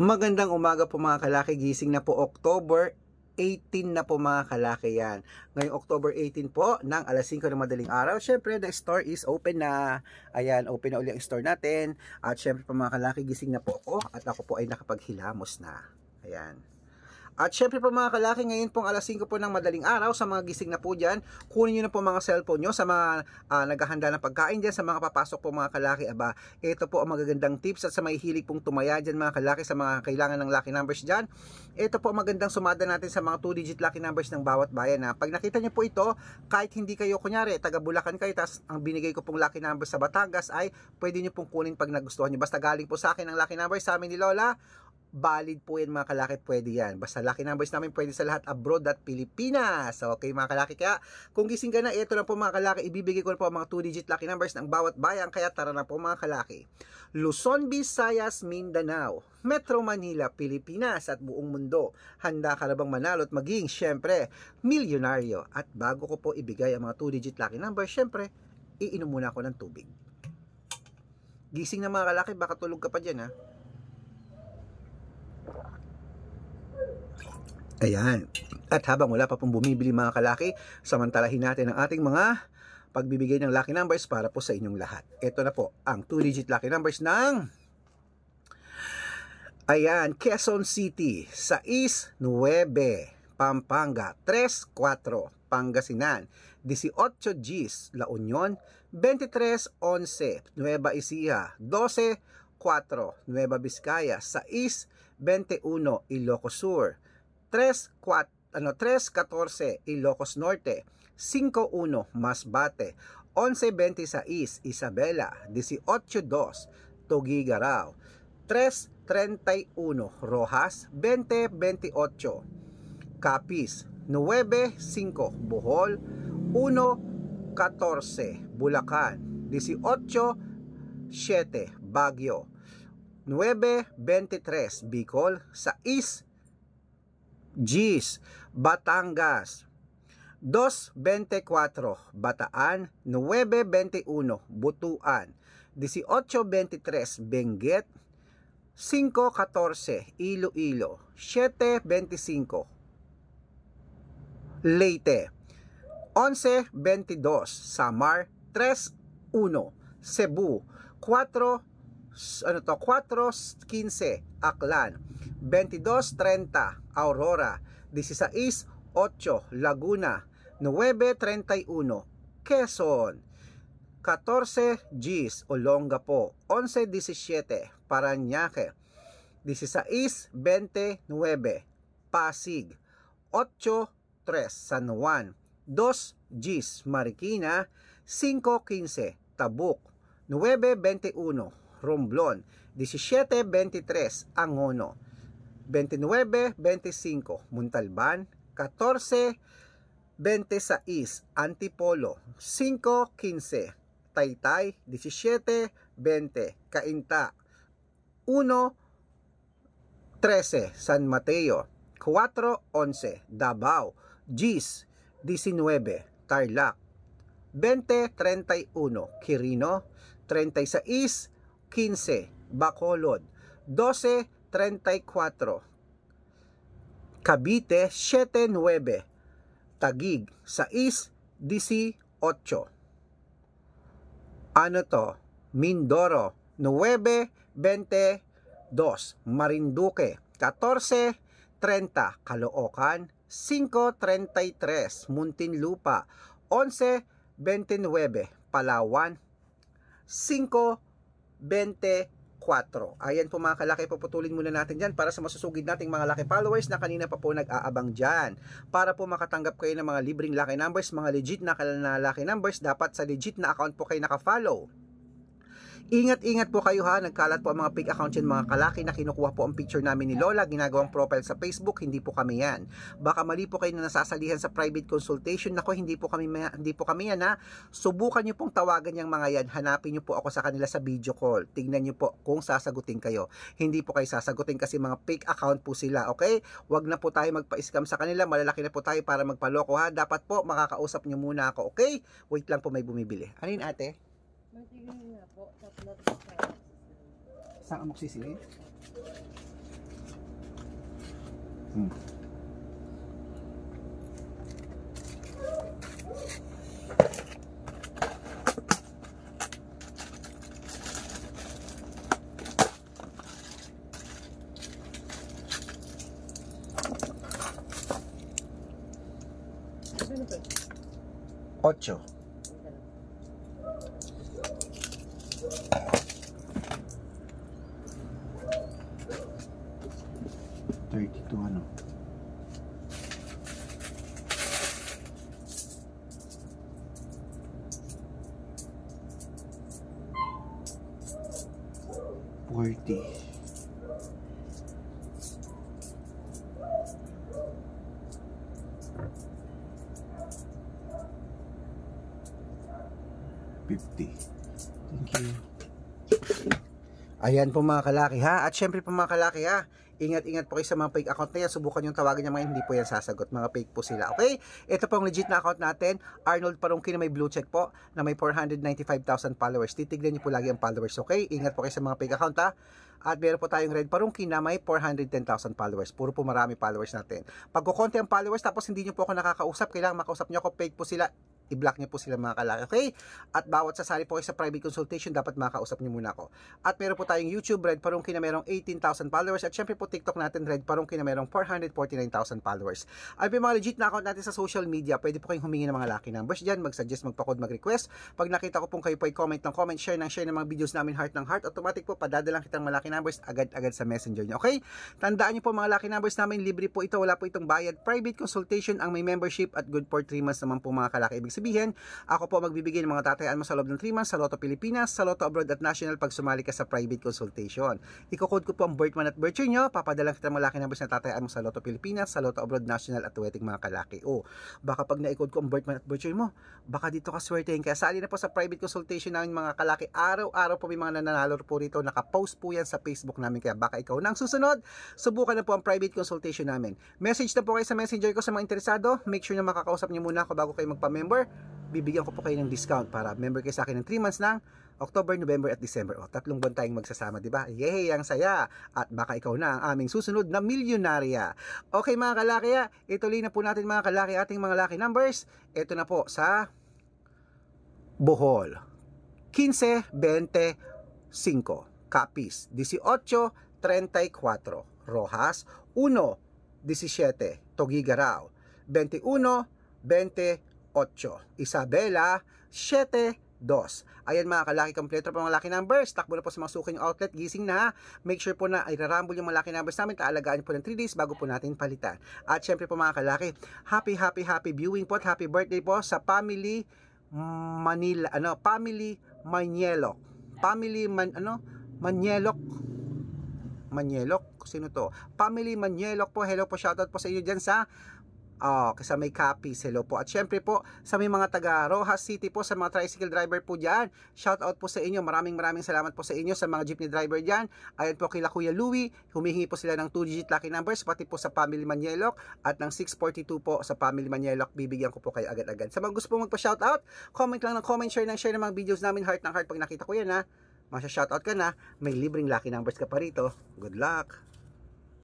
Magandang umaga po mga kalaki, gising na po October 18 na po mga kalaki yan. Ngayong October 18 po, ng alas 5 ng madaling araw. syempre the store is open na. Ayan, open na uli ang store natin. At syempre po mga kalaki, gising na po ako. At ako po ay nakapaghilamos na. Ayan. At syempre po mga kalaki, ngayon pong alas 5 po ng madaling araw sa mga gising na po dyan, kunin nyo na po mga cellphone nyo sa mga uh, naghahanda ng pagkain dyan, sa mga papasok po mga kalaki. Aba, ito po ang magagandang tips at sa may hilig pong tumaya dyan mga kalaki sa mga kailangan ng lucky numbers dyan. Ito po ang magandang sumada natin sa mga 2-digit lucky numbers ng bawat bayan. Ha. Pag nakita nyo po ito, kahit hindi kayo kunyari, taga Bulacan kayo, tas ang binigay ko pong lucky numbers sa Batangas ay pwede nyo pong kunin pag nagustuhan nyo. Basta galing po sa akin ang lucky numbers sa amin ni Lola, valid po yan mga kalaki, pwede yan. Basta laki numbers namin pwede sa lahat abroad at Pilipinas. Okay mga kalaki, kaya kung gising ka na, ito lang po mga kalaki, ibibigay ko na po mga 2-digit lucky numbers ng bawat bayan, kaya tara na po mga kalaki. Luzon, Visayas, Mindanao, Metro Manila, Pilipinas at buong mundo. Handa ka na bang manalo at maging, syempre, milyonaryo. At bago ko po ibigay ang mga 2-digit lucky numbers, syempre, iinom muna ako ng tubig. Gising na mga kalaki, baka tulog ka pa dyan ha. Ayan. At habang wala pa pong bumibili mga kalaki, samantalahin natin ang ating mga pagbibigay ng lucky numbers para po sa inyong lahat. Ito na po ang 2-digit lucky numbers ng Ayan, Quezon City, 6-9, Pampanga, 3-4, Pangasinan, 18 Gs, La Union, 23-11, Nueva Ecija, 12-4, Nueva Vizcaya, 6-21, Ilocosur, 3, 4, ano, 3-14, Ilocos Norte. 5-1, Masbate. 11-26, Isabela. 18-2, Tugigaraw. 3-31, Rojas. 20-28, Capiz. 9-5, Bohol. 1-14, Bulacan. 18-7, Baguio. 9-23, Bicol. 6 Gis, Batangas. 2.24 Bataan, 9.21 Butuan, 18.23 Benguet, 5.14 Iloilo, 7.25 Leyte, 11.22 Samar, 3.1 Cebu, 4 ano 4.15 Aklan, 22.30 Aurora, 16.8 Laguna, 9.31 Quezon, 14 Gis Olongapo, 11.17 Paranaque, 16.29 Pasig, 8.3 San Juan, 2 Gis Marikina, 5.15 Tabuk, 9.21 Romblon, 17.23 Angono, 29, 25 Muntalban, 14, 26 Antipolo, 5, 15 Taytay, 17, 20 Cainta, 1, 13 San Mateo, 4, 11 Davao, 10, 19 Tarlac, 20, 31 Quirino, 36, 15 Bacolod, 12, 34. Cavite 79 Tagig sa is 18 Ano to? Mindoro 9-22. Marinduque 14-30. Caloocan 5.33 Muntinlupa 11.29 Palawan 5.29 4. Ayan po mga kalaki, paputulin muna natin dyan para sa masusugid nating mga laki followers na kanina pa po nag-aabang dyan. Para po makatanggap kayo ng mga libreng laki numbers, mga legit na laki numbers, dapat sa legit na account po kayo nakafollow. Ingat-ingat po kayo ha, nagkalat po ang mga fake account yung mga kalaki na kinukuha po ang picture namin ni Lola, ginagawang profile sa Facebook, hindi po kami yan. Baka mali po kayo na nasasalihan sa private consultation, nako hindi po kami hindi po kami yan ha. Subukan niyo pong tawagan yung mga yan, hanapin niyo po ako sa kanila sa video call. Tingnan niyo po kung sasagutin kayo. Hindi po kayo sasagutin kasi mga fake account po sila, okay? Huwag na po tayo magpa-scam sa kanila, malalaki na po tayo para magpaloko ha. Dapat po makakausap niyo muna ako, okay? Wait lang po may bumibili. Ano yun ate? Matigil nga po. Tatlo sa Saan ka magsisili? Hmm. Ocho. 32 ano Forty. Fifty. Thank you. Ayan po mga kalaki ha. At syempre po mga kalaki ha. Ingat-ingat po kayo sa mga fake account na yan. Subukan yung tawagin niya mga hindi po yan sasagot. Mga fake po sila. Okay? Ito po pong legit na account natin. Arnold Parungki na may blue check po na may 495,000 followers. Titignan niyo po lagi ang followers. Okay? Ingat po kayo sa mga fake account ha. At meron po tayong Red Parungki na may 410,000 followers. Puro po marami followers natin. Pag ang followers tapos hindi niyo po ako nakakausap, kailangan makausap niyo ako. Fake po sila i-block niyo po sila mga kalaki. Okay? At bawat sasali po sa private consultation, dapat makausap niyo muna ako. At meron po tayong YouTube, Red Parungki na merong 18,000 followers. At syempre po TikTok natin, Red Parungki na merong 449,000 followers. At yung mga legit na account natin sa social media, pwede po kayong humingi ng mga lucky numbers dyan, mag-suggest, magpa-code, mag-request. Pag nakita ko pong kayo po ay comment ng comment, share ng share ng mga videos namin heart ng heart, automatic po padadalang kitang mga malaki numbers agad-agad sa messenger niyo. Okay? Tandaan niyo po mga lucky numbers namin, libre po ito, wala po itong bayad. Private consultation ang may membership at good for 3 months naman po mga kalaki. Ibig sabihin, ako po magbibigay ng mga tatayaan mo sa loob ng 3 months sa Lotto Pilipinas, sa Lotto Abroad at National pag sumali ka sa private consultation. Iko-code ko po ang birth month at birth year nyo, papadala kita ng malaki numbers na tatayaan mo sa Lotto Pilipinas, sa Lotto Abroad National at wedding mga kalaki. O, oh, baka pag na-code ko ang birth month at birth year mo, baka dito ka swertehin. Kaya sali na po sa private consultation namin mga kalaki. Araw-araw po may mga nananalo po rito. Nakapost po yan sa Facebook namin. Kaya baka ikaw na ang susunod. Subukan na po ang private consultation namin. Message na po kayo sa messenger ko sa mga interesado. Make sure na makakausap niyo muna ako bago kayo magpa-member bibigyan ko po kayo ng discount para member kayo sa akin ng 3 months ng October, November at December. O, tatlong buwan tayong magsasama, di ba? Yay! Ang saya! At baka ikaw na ang aming susunod na milyonarya. Okay mga kalakya, ah, ituloy na po natin mga kalaki ating mga laki numbers. Ito na po sa Bohol. 15, 20, 5. Capiz. 18, 34. Rojas. 1, 17. Togigaraw. 21, 20, 8. Isabela, 7, 2. Ayan mga kalaki, kompleto po mga laki numbers. Takbo na po sa mga suking outlet, gising na. Make sure po na ay rarambol yung mga laki numbers namin. Kaalagaan po ng 3 days bago po natin palitan. At syempre po mga kalaki, happy, happy, happy viewing po at happy birthday po sa family Manila, ano, family Manielok. Family Man, ano, Manielok. Manielok, sino to? Family Manielok po, hello po, shoutout po sa inyo dyan sa Oh, kasi may copy hello po. At syempre po, sa may mga taga Rojas City po, sa mga tricycle driver po dyan, shout out po sa inyo. Maraming maraming salamat po sa inyo sa mga jeepney driver dyan. Ayon po kila Kuya Louie, humihingi po sila ng 2-digit lucky numbers, pati po sa Family Manielok at ng 642 po sa Family Manielok. Bibigyan ko po kayo agad-agad. Sa mga gusto po magpa-shout out, comment lang ng comment, share ng share ng mga videos namin, heart ng heart pag nakita ko yan ha. Masya shout out ka na, may libreng lucky numbers ka pa rito. Good luck!